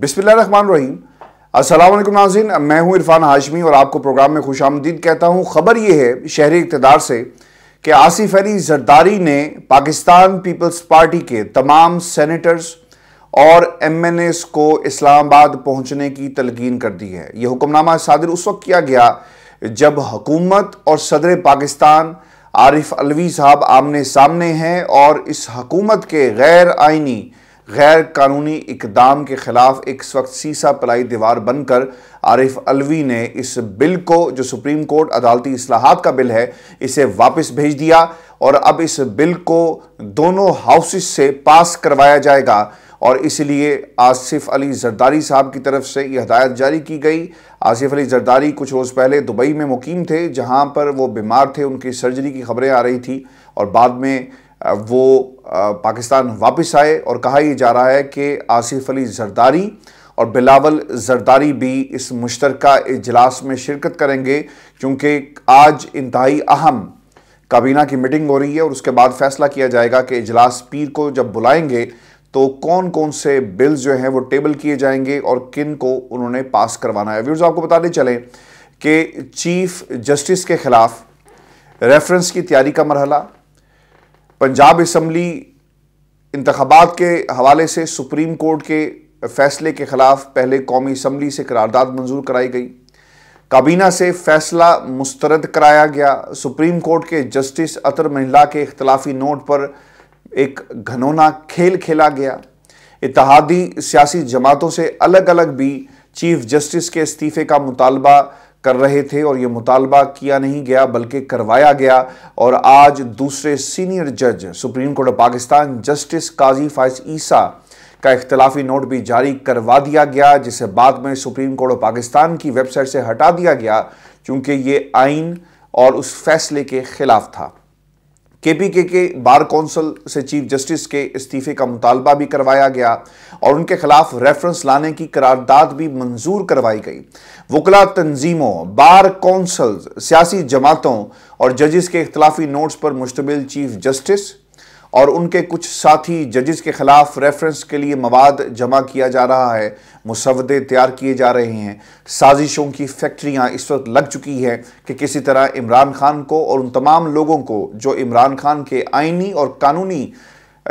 बिस्मिल्लाहमान वालेकुम नाजिन मैं हूं इरफान हाशमी और आपको प्रोग्राम में खुश आमदीद कहता हूं खबर यह है शहरी इकतदार से कि आसिफ अली जरदारी ने पाकिस्तान पीपल्स पार्टी के तमाम सेनेटर्स और एम एन एस को इस्लामाबाद पहुंचने की तलकीन कर दी है यह हुक्मनामा सादिर उस वक्त किया गया जब हकूमत और सदर पाकिस्तान आरिफ अलवी साहब आमने सामने हैं और इस हकूमत के गैर आइनी गैर कानूनी इकदाम के ख़िलाफ़ एक वक्त सीसा पलाई दीवार बनकर आरिफ अलवी ने इस बिल को जो सुप्रीम कोर्ट अदालती असलाहत का बिल है इसे वापस भेज दिया और अब इस बिल को दोनों हाउसेस से पास करवाया जाएगा और इसलिए आसिफ अली जरदारी साहब की तरफ से ये हदायत जारी की गई आसिफ अली जरदारी कुछ रोज़ पहले दुबई में मुकीम थे जहाँ पर वो बीमार थे उनकी सर्जरी की खबरें आ रही थी और बाद में वो पाकिस्तान वापस आए और कहा यह जा रहा है कि आसिफ अली जरदारी और बिलावल जरदारी भी इस मुश्तर इजलास में शिरकत करेंगे क्योंकि आज इंतहाई अहम काबीना की मीटिंग हो रही है और उसके बाद फैसला किया जाएगा कि इजलास पीर को जब बुलाएंगे तो कौन कौन से बिल्स जो हैं वो टेबल किए जाएंगे और किन को उन्होंने पास करवाना है व्यूर्स आपको बताते चलें कि चीफ जस्टिस के ख़िलाफ़ रेफरेंस की तैयारी का मरहला पंजाब इसम्बली इंतबात के हवाले से सुप्रीम कोर्ट के फैसले के खिलाफ पहले कौमी इसम्बली से करारदाद मंजूर कराई गई काबीना से फैसला मुस्तरद कराया गया सुप्रीम कोर्ट के जस्टिस अतर महिला के अख्तलाफी नोट पर एक घनौना खेल खेला गया इतिहादी सियासी जमातों से अलग अलग भी चीफ जस्टिस के इस्तीफे का मुतालबा कर रहे थे और ये मुतालबा किया नहीं गया बल्कि करवाया गया और आज दूसरे सीनियर जज supreme court of Pakistan justice Qazi Faez Isa का इख्तलाफी नोट भी जारी करवा दिया गया जिसे बाद में सुप्रीम कोर्ट ऑफ पाकिस्तान की वेबसाइट से हटा दिया गया क्योंकि ये आइन और उस फैसले के खिलाफ था के पी के के बार कौंसल से चीफ जस्टिस के इस्तीफे का मुतालबा भी करवाया गया और उनके खिलाफ रेफरेंस लाने की करारदाद भी मंजूर करवाई गई वकला तंजीमों बार कौंसल सियासी जमातों और जजिस के इख्तलाफी नोट्स पर मुश्तमिल चीफ जस्टिस और उनके कुछ साथी जजेस के खिलाफ रेफरेंस के लिए मवाद जमा किया जा रहा है मुसवदे तैयार किए जा रहे हैं साजिशों की फैक्ट्रियां इस वक्त लग चुकी है कि किसी तरह इमरान खान को और उन तमाम लोगों को जो इमरान खान के आइनी और कानूनी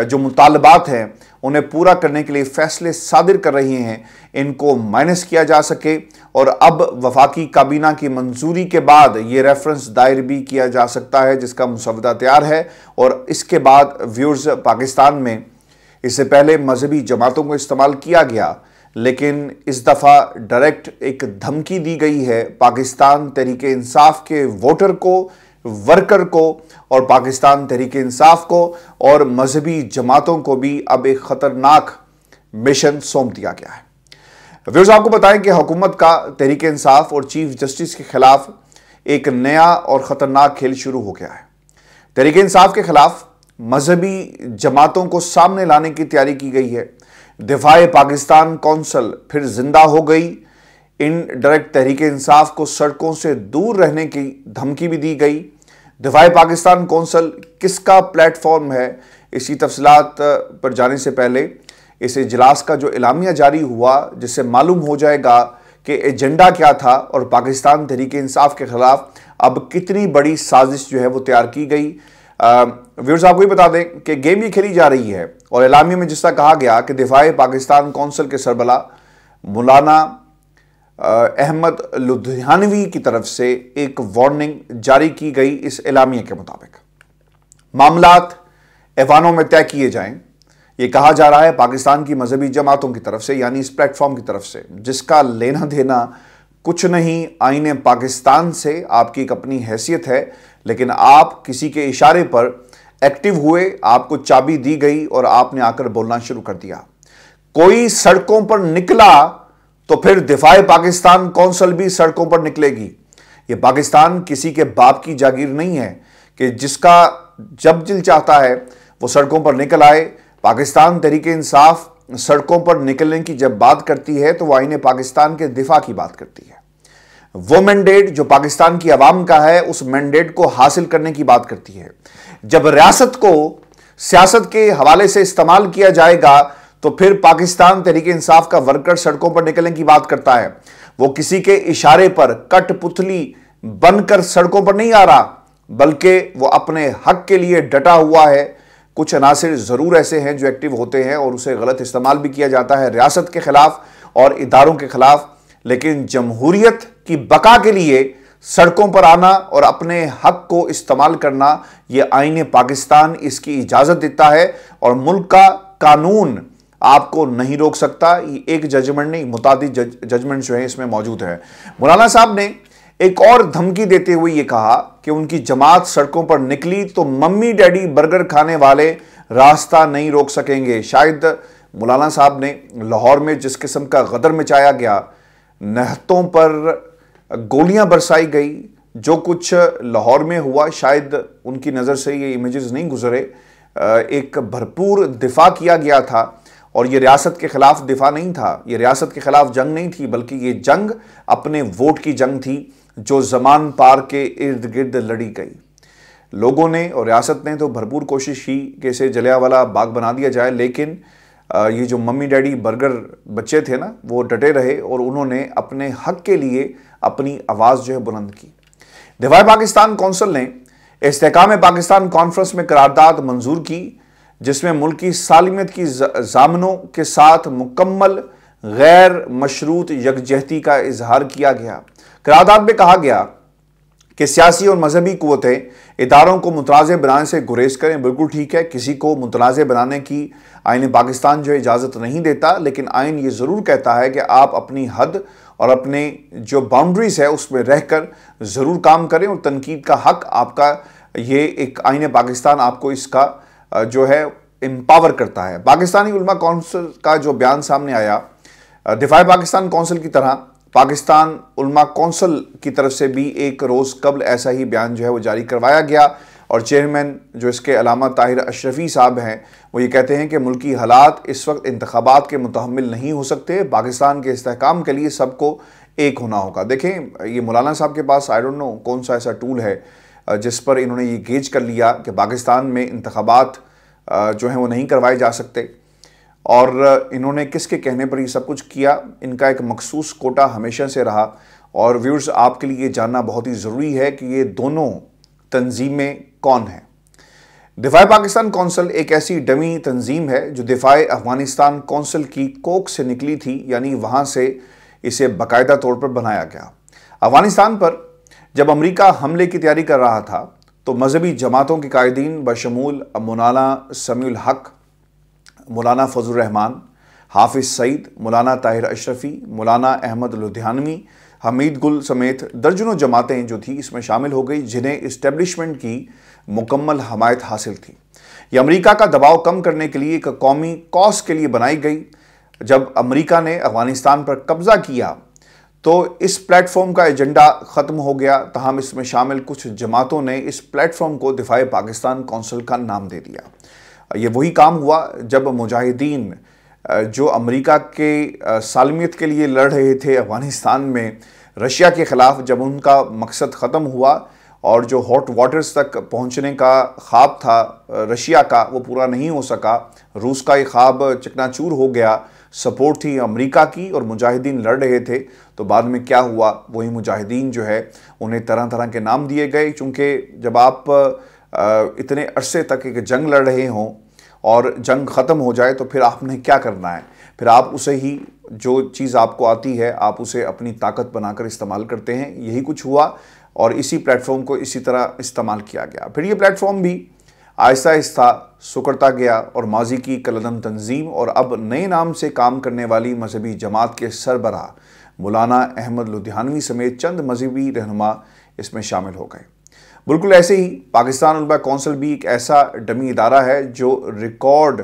जो मुतालबात हैं उन्हें पूरा करने के लिए फैसले सादिर कर रही हैं इनको माइनस किया जा सके और अब वफाकी काबीना की मंजूरी के बाद ये रेफरेंस दायर भी किया जा सकता है जिसका मुसवदा तैयार है और इसके बाद व्यूर्स पाकिस्तान में इससे पहले मजहबी जमातों को इस्तेमाल किया गया लेकिन इस दफ़ा डायरेक्ट एक धमकी दी गई है पाकिस्तान तरीके इंसाफ के वोटर को वर्कर को और पाकिस्तान तहरीक इंसाफ को और मजहबी जमातों को भी अब एक ख़तरनाक मिशन सौंप दिया गया है व्यूज आपको बताएं कि हुकूमत का तहरीक इंसाफ और चीफ जस्टिस के खिलाफ एक नया और ख़तरनाक खेल शुरू हो गया है तहरीक इंसाफ के खिलाफ मजहबी जमातों को सामने लाने की तैयारी की गई है दिफाए पाकिस्तान कौंसल फिर जिंदा हो गई इन डायरेक्ट तहरीक इंसाफ को सड़कों से दूर रहने की धमकी भी दी गई दिफाई पाकिस्तान कौंसल किसका प्लेटफॉर्म है इसी तफसलत पर जाने से पहले इस इजलास का जो इलामिया जारी हुआ जिससे मालूम हो जाएगा कि एजेंडा क्या था और पाकिस्तान तहरीक इंसाफ के ख़िलाफ़ अब कितनी बड़ी साजिश जो है वो तैयार की गई व्यूर्स आपको ये बता दें कि गेम ये खेली जा रही है और इलामी में जिस तरह कहा गया कि दिफाई पाकिस्तान कौंसल के सरबला मौलाना अहमद लुधियानवी की तरफ से एक वार्निंग जारी की गई इस एलामिया के मुताबिक मामलात ऐवानों में तय किए जाएं ये कहा जा रहा है पाकिस्तान की मजहबी जमातों की तरफ से यानी इस प्लेटफॉर्म की तरफ से जिसका लेना देना कुछ नहीं आईने पाकिस्तान से आपकी एक अपनी हैसियत है लेकिन आप किसी के इशारे पर एक्टिव हुए आपको चाबी दी गई और आपने आकर बोलना शुरू कर दिया कोई सड़कों पर निकला तो फिर दिफाए पाकिस्तान कौंसल भी सड़कों पर निकलेगी ये पाकिस्तान किसी के बाप की जागीर नहीं है कि जिसका जब दिल चाहता है वो सड़कों पर निकल आए पाकिस्तान तरीके इंसाफ सड़कों पर निकलने की जब बात करती है तो वह आईने पाकिस्तान के दिफा की बात करती है वो मैंडेट जो पाकिस्तान की आवाम का है उस मैंडेट को हासिल करने की बात करती है जब रियासत को सियासत के हवाले से इस्तेमाल किया जाएगा तो फिर पाकिस्तान तहरीक इंसाफ का वर्कर सड़कों पर निकलने की बात करता है वो किसी के इशारे पर कठपुतली बनकर सड़कों पर नहीं आ रहा बल्कि वो अपने हक के लिए डटा हुआ है कुछ अनासर ज़रूर ऐसे हैं जो एक्टिव होते हैं और उसे गलत इस्तेमाल भी किया जाता है रियासत के ख़िलाफ़ और इदारों के ख़िलाफ़ लेकिन जमहूरियत की बका के लिए सड़कों पर आना और अपने हक को इस्तेमाल करना ये आइने पाकिस्तान इसकी इजाज़त देता है और मुल्क का कानून आपको नहीं रोक सकता एक जजमेंट नहीं मुताद जजमेंट जो है इसमें मौजूद है मौलाना साहब ने एक और धमकी देते हुए ये कहा कि उनकी जमात सड़कों पर निकली तो मम्मी डैडी बर्गर खाने वाले रास्ता नहीं रोक सकेंगे शायद मौलाना साहब ने लाहौर में जिस किस्म का गदर मचाया गया नहतों पर गोलियां बरसाई गई जो कुछ लाहौर में हुआ शायद उनकी नज़र से ये इमेजेस नहीं गुजरे एक भरपूर दिफा किया गया था और ये रियासत के खिलाफ दिफा नहीं था ये रियासत के खिलाफ जंग नहीं थी बल्कि ये जंग अपने वोट की जंग थी जो जमान पार के इर्द गिर्द लड़ी गई लोगों ने और रियासत ने तो भरपूर कोशिश की कि इसे जलियावाला बाग बना दिया जाए लेकिन ये जो मम्मी डैडी बर्गर बच्चे थे ना वो डटे रहे और उन्होंने अपने हक के लिए अपनी आवाज़ जो है बुलंद की दिवाए पाकिस्तान कौंसिल ने इसकाम पाकिस्तान कॉन्फ्रेंस में करारदाद मंजूर की जिसमें मुल्क सालमियत की जामनों के साथ मुकम्मल गैर मशरूत यकजहती का इजहार किया गया करारदाद में कहा गया कि सियासी और मजहबी क़वतें इदारों को मुतनाज़ बनाने से गुरेज करें बिल्कुल ठीक है किसी को मुतनाज़ बनाने की आइन पाकिस्तान जो इजाज़त नहीं देता लेकिन आइन ये ज़रूर कहता है कि आप अपनी हद और अपने जो बाउंड्रीज़ है उसमें रह कर ज़रूर काम करें और तनकीद का हक आपका ये एक आइन पाकिस्तान आपको इसका जो है एम्पावर करता है पाकिस्तानी उलमा कौंसिल का जो बयान सामने आया दिफाई पाकिस्तान कौंसिल की तरह पाकिस्तान उलमा कौंसिल की तरफ से भी एक रोज़ कबल ऐसा ही बयान जो है वो जारी करवाया गया और चेयरमैन जो इसके अलामा ताहिर अशरफी साहब हैं वो ये कहते हैं कि मुल्की हालात इस वक्त इंतबात के मुतहमल नहीं हो सकते पाकिस्तान के इसकाम के लिए सबको एक होना होगा देखें ये मौलाना साहब के पास आई डोंट नो कौन सा ऐसा टूल है जिस पर इन्होंने ये गेज कर लिया कि पाकिस्तान में इंतबात जो हैं वो नहीं करवाए जा सकते और इन्होंने किसके कहने पर ये सब कुछ किया इनका एक मखसूस कोटा हमेशा से रहा और व्यूर्स आपके लिए जानना बहुत ही ज़रूरी है कि ये दोनों तंजीमें कौन हैं दिफा पाकिस्तान कौंसल एक ऐसी डमी तंजीम है जो दिफाए अफगानिस्तान कौंसल की कोक से निकली थी यानी वहाँ से इसे बाकायदा तौर पर बनाया गया अफगानिस्तान पर जब अमरीका हमले की तैयारी कर रहा था तो मजहबी जमातों के कायदीन बशमूल मौलाना समील हक मौलाना रहमान हाफिज सईद मौलाना ताहिर अशरफी मौलाना अहमद लुधियानवी हमीद गुल समेत दर्जनों जमातें जो थी इसमें शामिल हो गई जिन्हें इस्टेब्लिशमेंट की मुकम्मल हमायत हासिल थी ये अमरीका का दबाव कम करने के लिए एक कौमी कॉस के लिए बनाई गई जब अमरीका ने अफगानिस्तान पर कब्ज़ा किया तो इस प्लेटफॉर्म का एजेंडा ख़त्म हो गया तहम तो इसमें शामिल कुछ जमातों ने इस प्लेटफॉर्म को दिफाए पाकिस्तान कौंसिल का नाम दे दिया ये वही काम हुआ जब मुजाहिदीन जो अमेरिका के सालमियत के लिए लड़ रहे थे अफ़गानिस्तान में रशिया के ख़िलाफ़ जब उनका मकसद ख़त्म हुआ और जो हॉट वाटर्स तक पहुंचने का ख्वाब था रशिया का वो पूरा नहीं हो सका रूस का ये ख्वाब चकनाचूर हो गया सपोर्ट थी अमेरिका की और मुजाहिदीन लड़ रहे थे तो बाद में क्या हुआ वही मुजाहिदीन जो है उन्हें तरह तरह के नाम दिए गए चूँकि जब आप इतने अरसे तक एक जंग लड़ रहे हों और जंग ख़त्म हो जाए तो फिर आपने क्या करना है फिर आप उसे ही जो चीज़ आपको आती है आप उसे अपनी ताकत बनाकर इस्तेमाल करते हैं यही कुछ हुआ और इसी प्लेटफॉर्म को इसी तरह इस्तेमाल किया गया फिर ये प्लेटफॉर्म भी आहिस्ता आहिस्ता सुकड़ता गया और माजी की कलदम तंजीम और अब नए नाम से काम करने वाली मजहबी जमात के सरबरा मौलाना अहमद लुधियानवी समेत चंद मजहबी रहनुमा इसमें शामिल हो गए बिल्कुल ऐसे ही पाकिस्तान उलबा कौंसिल भी एक ऐसा डमी इदारा है जो record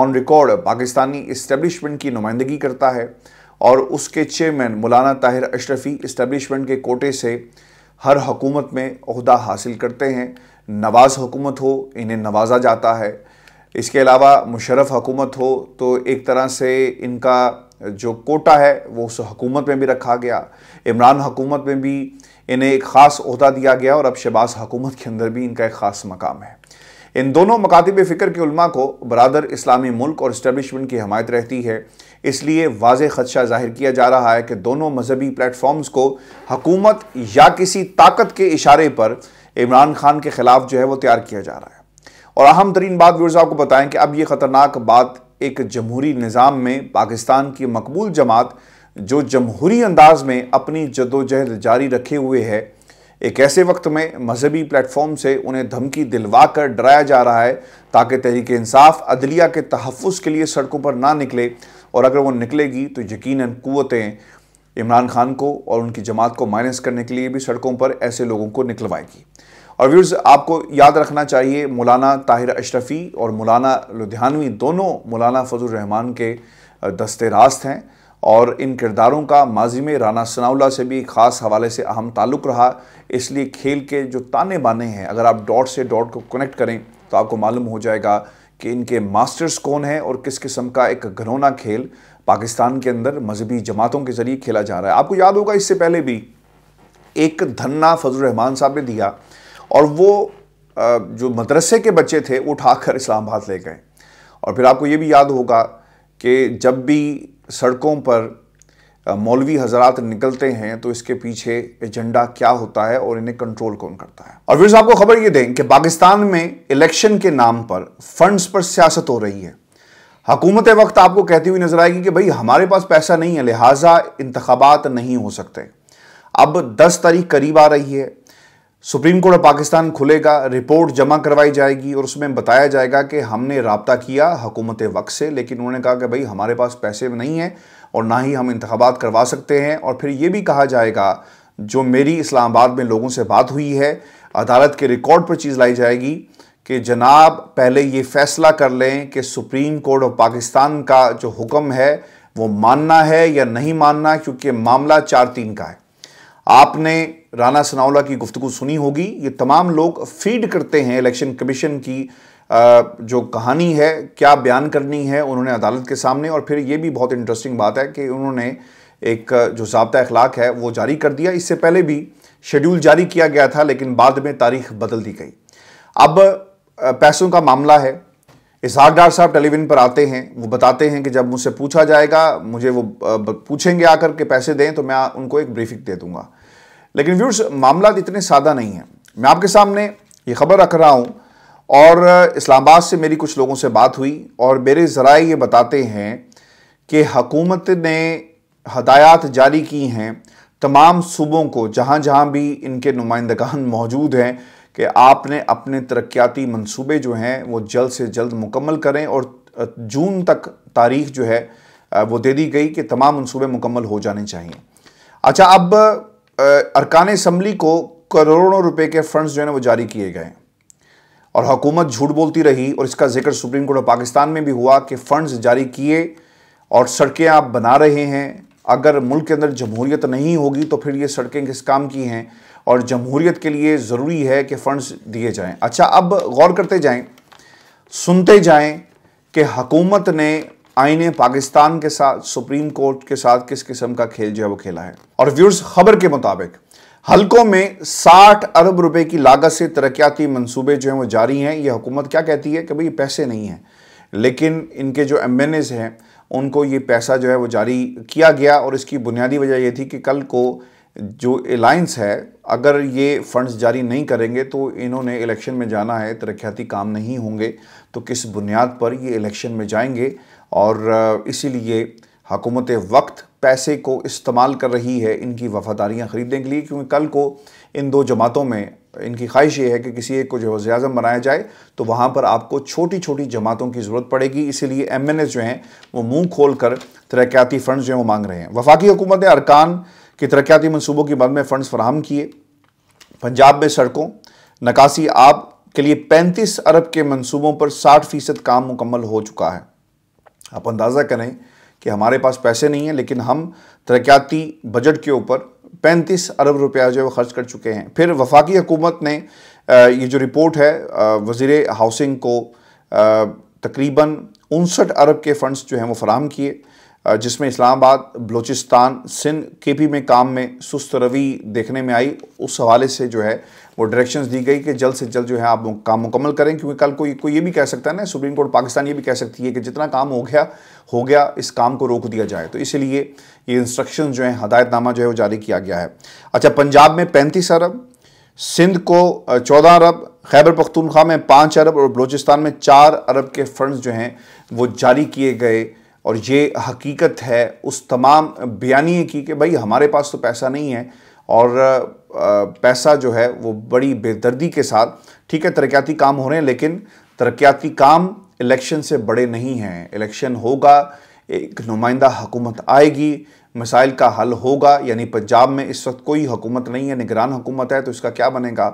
on record Pakistani establishment की नुमाइंदगी करता है और उसके चेयरमैन मौलाना ताहिर अशरफी इस्टेब्लिशमेंट के कोटे से हर हकूमत में अहदा हासिल करते हैं नवाज हुकूमत हो इन्हें नवाजा जाता है इसके अलावा मुशरफ हुकूमत हो तो एक तरह से इनका जो कोटा है वो उस हुकूमत में भी रखा गया इमरान हुकूमत में भी इन्हें एक ख़ास अहदा दिया गया और अब शबाज़ हुकूमत के अंदर भी इनका एक ख़ास मकाम है इन दोनों मकातब फ़िक्र के उलमा को बरदर इस्लामी मुल्क और इस्टबलिशमेंट की हमायत रहती है इसलिए वाज खदशा जाहिर किया जा रहा है कि दोनों मजहबी प्लेटफॉर्म्स को हकूमत या किसी ताकत के इशारे पर इमरान खान के खिलाफ जो है वो तैयार किया जा रहा है और अहम तरीन बात व्यूर्स आपको बताएं कि अब ये ख़तरनाक बात एक जमहूरी निज़ाम में पाकिस्तान की मकबूल जमात जो जमहूरी अंदाज में अपनी जदोजहद जारी रखे हुए है एक ऐसे वक्त में मजहबी प्लेटफॉर्म से उन्हें धमकी दिलवा कर डराया जा रहा है ताकि तहरीक इंसाफ अदलिया के तहफ़ के लिए सड़कों पर ना निकले और अगर वो निकलेगी तो यकीन कुतें इमरान खान को और उनकी जमात को माइनस करने के लिए भी सड़कों पर ऐसे लोगों को निकलवाएगी और व्यूर्स आपको याद रखना चाहिए मौलाना ताहिर अशरफ़ी और मौलाना लुधियानवी दोनों मौलाना फजल रहमान के दस्ते रास्त हैं और इन किरदारों का माजी में राना सनाउल्ला से भी ख़ास हवाले से अहम ताल्लुक़ रहा इसलिए खेल के जो ताने बाने हैं अगर आप डॉट से डॉट को कनेक्ट करें तो आपको मालूम हो जाएगा कि इनके मास्टर्स कौन हैं और किस किस्म का एक घनौना खेल पाकिस्तान के अंदर मजहबी जमातों के जरिए खेला जा रहा है आपको याद होगा इससे पहले भी एक धन्ना फजल रहमान साहब ने दिया और वो जो मदरसे के बच्चे थे वो उठाकर इस्लामाबाद ले गए और फिर आपको ये भी याद होगा कि जब भी सड़कों पर मौलवी हजरात निकलते हैं तो इसके पीछे एजेंडा क्या होता है और इन्हें कंट्रोल कौन करता है और फिर साहब को खबर ये दें कि पाकिस्तान में इलेक्शन के नाम पर फंड्स पर सियासत हो रही है हकूमत वक्त आपको कहती हुई नजर आएगी कि भाई हमारे पास पैसा नहीं है लिहाजा इंतबात नहीं हो सकते अब 10 तारीख करीब आ रही है सुप्रीम कोर्ट ऑफ पाकिस्तान खुलेगा रिपोर्ट जमा करवाई जाएगी और उसमें बताया जाएगा कि हमने रबता किया हकूमत वक्त से लेकिन उन्होंने कहा कि भाई हमारे पास पैसे नहीं हैं और ना ही हम इंतबात करवा सकते हैं और फिर ये भी कहा जाएगा जो मेरी इस्लामाबाद में लोगों से बात हुई है अदालत के रिकॉर्ड पर चीज़ लाई जाएगी कि जनाब पहले ये फैसला कर लें कि सुप्रीम कोर्ट ऑफ पाकिस्तान का जो हुक्म है वो मानना है या नहीं मानना क्योंकि मामला चार तीन का है आपने राना सनाउला की गुफ्तु सुनी होगी ये तमाम लोग फीड करते हैं इलेक्शन कमीशन की जो कहानी है क्या बयान करनी है उन्होंने अदालत के सामने और फिर ये भी बहुत इंटरेस्टिंग बात है कि उन्होंने एक जो जबता अखलाक है वो जारी कर दिया इससे पहले भी शेड्यूल जारी किया गया था लेकिन बाद में तारीख बदल दी गई अब पैसों का मामला है इसहाक डार साहब टेलीविजन पर आते हैं वो बताते हैं कि जब मुझसे पूछा जाएगा मुझे वो पूछेंगे आकर के पैसे दें तो मैं उनको एक ब्रीफिंग दे दूंगा लेकिन व्यूर्स मामला इतने सादा नहीं है मैं आपके सामने ये खबर रख रहा हूँ और इस्लामाबाद से मेरी कुछ लोगों से बात हुई और मेरे ज़रा ये बताते हैं कि हकूमत ने हदायत जारी की हैं तमाम सूबों को जहाँ जहाँ भी इनके नुमाइंदगान मौजूद हैं कि आपने अपने तरक्याती मनसूबे जो हैं वो जल्द से जल्द मुकम्मल करें और जून तक तारीख जो है वो दे दी गई कि तमाम मनसूबे मुकम्मल हो जाने चाहिए अच्छा अब अरकान इसम्बली को करोड़ों रुपए के फंड्स जो है वो जारी किए गए और हुकूमत झूठ बोलती रही और इसका जिक्र सुप्रीम कोर्ट ऑफ पाकिस्तान में भी हुआ कि फंड्स जारी किए और सड़कें आप बना रहे हैं अगर मुल्क के अंदर जमहूरियत नहीं होगी तो फिर ये सड़कें किस काम की हैं और जमहूरियत के लिए ज़रूरी है कि फ़ंड्स दिए जाएं अच्छा अब गौर करते जाएं सुनते जाएं कि हकूमत ने आईने पाकिस्तान के साथ सुप्रीम कोर्ट के साथ किस किस्म का खेल जो है वो खेला है और व्यूर्स खबर के मुताबिक हलकों में 60 अरब रुपए की लागत से तरक्याती मंसूबे जो हैं वो जारी हैं ये हुकूमत क्या कहती है कि भाई पैसे नहीं हैं लेकिन इनके जो एम हैं उनको ये पैसा जो है वो जारी किया गया और इसकी बुनियादी वजह ये थी कि कल को जो अलायंस है अगर ये फंड्स जारी नहीं करेंगे तो इन्होंने इलेक्शन में जाना है तरक्याती काम नहीं होंगे तो किस बुनियाद पर ये इलेक्शन में जाएंगे और इसीलिए हकूमत वक्त पैसे को इस्तेमाल कर रही है इनकी वफादारियाँ ख़रीदने के लिए क्योंकि कल को इन दो जमातों में इनकी ख्वाहिश ये है कि किसी एक को जो वजे अजम बनाया जाए तो वहाँ पर आपको छोटी छोटी जमातों की ज़रूरत पड़ेगी इसीलिए एम एन एस जो हैं वो मुँह खोल कर तरक्याती फ़ंड जो हैं वो मांग रहे हैं वफाकी हुकूमत ने अरकान के तरक्याती मनसूबों की मद में फंड फराहम किए पंजाब में सड़कों नकासी आब के लिए पैंतीस अरब के मनसूबों पर साठ फ़ीसद काम मुकम्मल हो चुका है आप अंदाज़ा करें कि हमारे पास पैसे नहीं हैं लेकिन हम तरक्याती बजट के ऊपर पैंतीस अरब रुपया जो है वो खर्च कर चुके हैं फिर वफाकी हुकूमत ने ये जो रिपोर्ट है वजीर हाउसिंग को तकरीबन उनसठ अरब के फ़ंड्स जो हैं वो फराम किए जिसमें इस्लामाबाद बलूचिस्तान सिंध के पी में काम में सुस्त रवि देखने में आई उस हवाले से जो है वो डायरेक्शंस दी गई कि जल्द से जल्द जो है आप काम मुकम्मल करें क्योंकि कल कोई कोई ये भी कह सकता है ना सुप्रीम कोर्ट पाकिस्तान ये भी कह सकती है कि जितना काम हो गया हो गया इस काम को रोक दिया जाए तो इसलिए ये इंस्ट्रक्शन जो है हदायतनामा जो है वो जारी किया गया है अच्छा पंजाब में पैंतीस अरब सिंध को चौदह अरब खैबर पख्तूनख्वा में पाँच अरब और बलूचिस्तान में चार अरब के फंड्स जो हैं वो जारी किए गए और ये हकीकत है उस तमाम बयानी की कि भाई हमारे पास तो पैसा नहीं है और पैसा जो है वो बड़ी बेदर्दी के साथ ठीक है तरक्याती काम हो रहे हैं लेकिन तरक्याती काम इलेक्शन से बड़े नहीं हैं इलेक्शन होगा एक नुमाइंदा हुकूमत आएगी मिसाइल का हल होगा यानी पंजाब में इस वक्त कोई हुकूमत नहीं है निगरान हुकूमत है तो इसका क्या बनेगा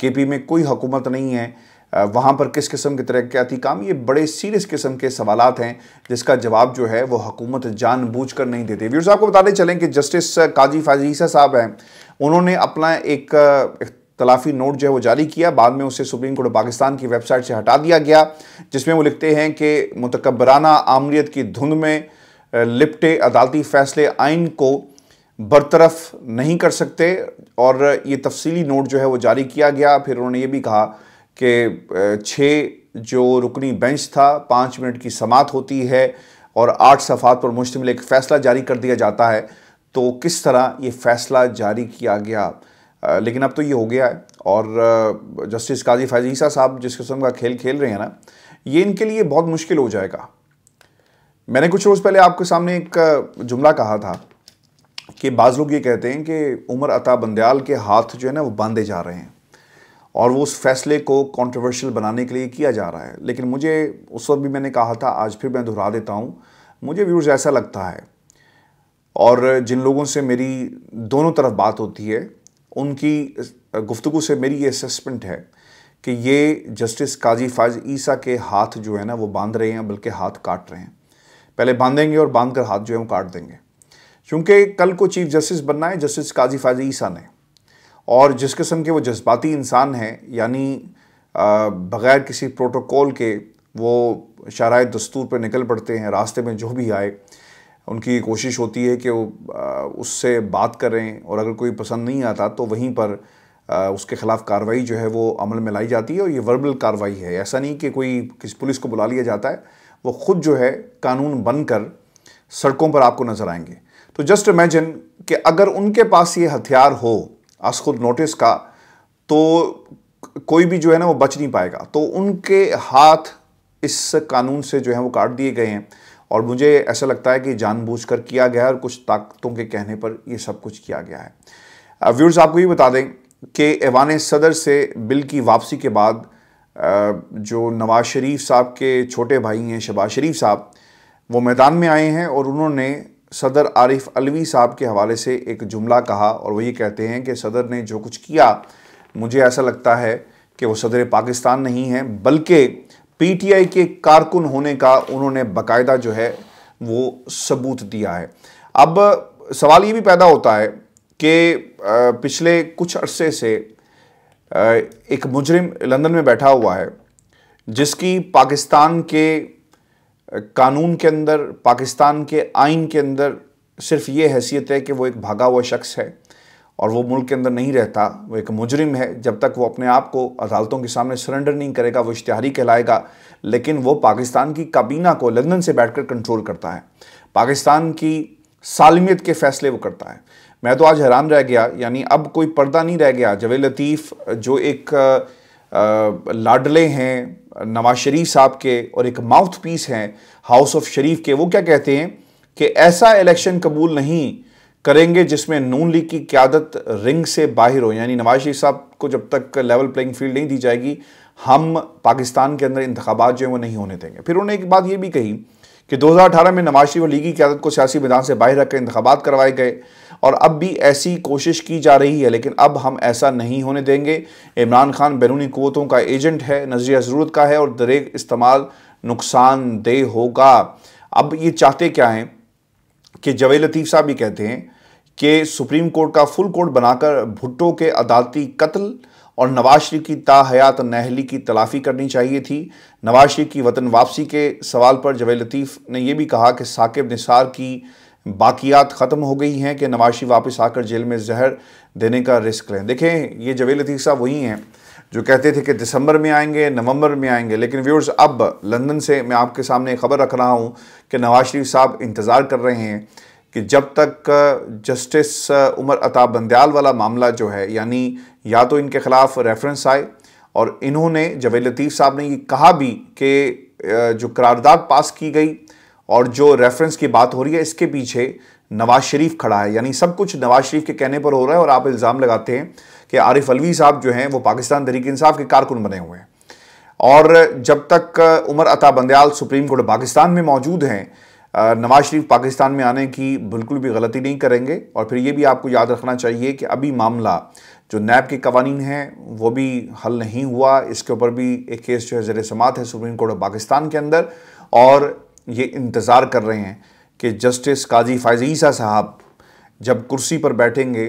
के पी में कोई हुकूमत नहीं है वहाँ पर किस किस्म के तरक्याती काम ये बड़े सीरियस किस्म के सवाल हैं जिसका जवाब जो है वो हुकूमत जानबूझ कर नहीं देती व्यूर्स आपको बताने चलें कि जस्टिस काजी फाजीसा साहब हैं उन्होंने अपना एक तलाफी नोट जो है वो जारी किया बाद में उसे सुप्रीम कोर्ट पाकिस्तान की वेबसाइट से हटा दिया गया जिसमें वो लिखते हैं कि मतकबराना आमरीत की धुंध में लिपटे अदालती फैसले आइन को बरतरफ नहीं कर सकते और ये तफसीली नोट जो है वो जारी किया गया फिर उन्होंने ये भी कहा कि छः जो रुकनी बेंच था पाँच मिनट की समात होती है और आठ सफ़ात पर मुश्तमिल एक फ़ैसला जारी कर दिया जाता है तो किस तरह ये फ़ैसला जारी किया गया लेकिन अब तो ये हो गया है और जस्टिस काजी फैजीसा साहब जिस किस्म का खेल खेल रहे हैं ना ये इनके लिए बहुत मुश्किल हो जाएगा मैंने कुछ रोज़ पहले आपके सामने एक जुमला कहा था कि बाज़ लोग ये कहते हैं कि उमर अता बंदयाल के हाथ जो है ना वो बांधे जा रहे हैं और वो उस फैसले को कंट्रोवर्शियल बनाने के लिए किया जा रहा है लेकिन मुझे उस वक्त भी मैंने कहा था आज फिर मैं दोहरा देता हूँ मुझे व्यूज़ ऐसा लगता है और जिन लोगों से मेरी दोनों तरफ बात होती है उनकी गुफ्तु से मेरी ये असेसमेंट है कि ये जस्टिस काजी फाज ईसा के हाथ जो है ना वो बांध रहे हैं बल्कि हाथ काट रहे हैं पहले बांधेंगे और बांध कर हाथ जो है वो काट देंगे क्योंकि कल को चीफ जस्टिस बनना है जस्टिस काजी फाज ईसा ने और जिस किस्म के वो जज्बाती इंसान हैं यानी बग़ैर किसी प्रोटोकॉल के वो शराय दस्तूर पर निकल पड़ते हैं रास्ते में जो भी आए उनकी कोशिश होती है कि वो उससे बात करें और अगर कोई पसंद नहीं आता तो वहीं पर उसके ख़िलाफ़ कार्रवाई जो है वो अमल में लाई जाती है और ये वर्बल कार्रवाई है ऐसा नहीं कि कोई किसी पुलिस को बुला लिया जाता है वो ख़ुद जो है कानून बनकर सड़कों पर आपको नज़र आएंगे तो जस्ट इमेजिन कि अगर उनके पास ये हथियार हो अस खुद नोटिस का तो कोई भी जो है ना वो बच नहीं पाएगा तो उनके हाथ इस कानून से जो है वो काट दिए गए हैं और मुझे ऐसा लगता है कि जानबूझकर किया गया है और कुछ ताकतों के कहने पर यह सब कुछ किया गया है व्यूर्स आपको ये बता दें कि ऐवान सदर से बिल की वापसी के बाद जो नवाज शरीफ साहब के छोटे भाई हैं शबाज शरीफ साहब वो मैदान में आए हैं और उन्होंने सदर आरिफ अलवी साहब के हवाले से एक जुमला कहा और वो ये कहते हैं कि सदर ने जो कुछ किया मुझे ऐसा लगता है कि वो सदर पाकिस्तान नहीं है बल्कि पीटीआई के कारकुन होने का उन्होंने बकायदा जो है वो सबूत दिया है अब सवाल ये भी पैदा होता है कि पिछले कुछ अरसे से एक मुजरिम लंदन में बैठा हुआ है जिसकी पाकिस्तान के कानून के अंदर पाकिस्तान के आइन के अंदर सिर्फ ये हैसियत है कि वो एक भागा हुआ शख्स है और वो मुल्क के अंदर नहीं रहता वो एक मुजरिम है जब तक वो अपने आप को अदालतों के सामने सरेंडर नहीं करेगा वो इश्तहारी कहलाएगा लेकिन वो पाकिस्तान की काबीना को लंदन से बैठकर कंट्रोल करता है पाकिस्तान की सालमियत के फैसले वो करता है मैं तो आज हैरान रह गया यानी अब कोई पर्दा नहीं रह गया जवेद लतीफ़ जो एक लाडले हैं नवाज शरीफ साहब के और एक माउथ पीस हैं हाउस ऑफ शरीफ के वो क्या कहते हैं कि ऐसा इलेक्शन कबूल नहीं करेंगे जिसमें नून लीग की क्यादत रिंग से बाहर हो यानी नवाज शरीफ साहब को जब तक लेवल प्लेइंग फील्ड नहीं दी जाएगी हम पाकिस्तान के अंदर इंतबात जो है वो नहीं होने देंगे फिर उन्होंने एक बात ये भी कही कि 2018 में नवाज शरीफ और लीगी की क्यादत को सियासी मैदान से बाहर रखकर इंतबात करवाए गए और अब भी ऐसी कोशिश की जा रही है लेकिन अब हम ऐसा नहीं होने देंगे इमरान खान बैरूनी क़वतों का एजेंट है नजरिया ज़रूरत का है और दरेक इस्तेमाल नुकसानदेह होगा अब ये चाहते क्या हैं कि जवेद लतीफ़ साहब भी कहते हैं कि सुप्रीम कोर्ट का फुल कोर्ट बनाकर भुट्टो के अदालती कत्ल और नवाज शरीफ की ताहयात नहली की तलाफी करनी चाहिए थी नवाज शरीफ की वतन वापसी के सवाल पर जवेद लतीफ़ ने यह भी कहा कि साकिब निसार की बाकियात ख़त्म हो गई हैं कि नवाज शरीफ वापस आकर जेल में जहर देने का रिस्क लें देखें ये जवेद लतीफ़ साहब वही हैं जो कहते थे कि दिसंबर में आएंगे नवंबर में आएंगे लेकिन व्यूअर्स अब लंदन से मैं आपके सामने खबर रख रहा हूँ कि नवाज शरीफ साहब इंतज़ार कर रहे हैं कि जब तक जस्टिस uh, uh, उमर अता बंदयाल वाला मामला जो है यानी या तो इनके ख़िलाफ़ रेफरेंस आए और इन्होंने जवेद लतीफ़ साहब ने ये कहा भी कि uh, जो करारदाद पास की गई और जो रेफरेंस की बात हो रही है इसके पीछे नवाज शरीफ खड़ा है यानी सब कुछ नवाज शरीफ के कहने पर हो रहा है और आप इल्ज़ाम लगाते हैं कि आरिफ अलवी साहब जो हैं वो पाकिस्तान तरीक इंसाफ के कारकुन बने हुए हैं और जब तक उमर अता बंदयाल सुप्रीम कोर्ट पाकिस्तान में मौजूद हैं नवाज शरीफ पाकिस्तान में आने की बिल्कुल भी गलती नहीं करेंगे और फिर ये भी आपको याद रखना चाहिए कि अभी मामला जो नैब के कवानी हैं वो भी हल नहीं हुआ इसके ऊपर भी एक केस जो है ज़र समात है सुप्रीम कोर्ट ऑफ पाकिस्तान के अंदर और ये इंतज़ार कर रहे हैं कि जस्टिस काजी फायज ईसा साहब जब कुर्सी पर बैठेंगे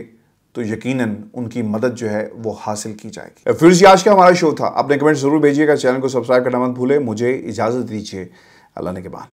तो यकीनन उनकी मदद जो है वो हासिल की जाएगी फिर से आज का हमारा शो था आपने कमेंट जरूर भेजिएगा चैनल को सब्सक्राइब करना मत भूले मुझे इजाज़त दीजिए अल्लाह ने के बाद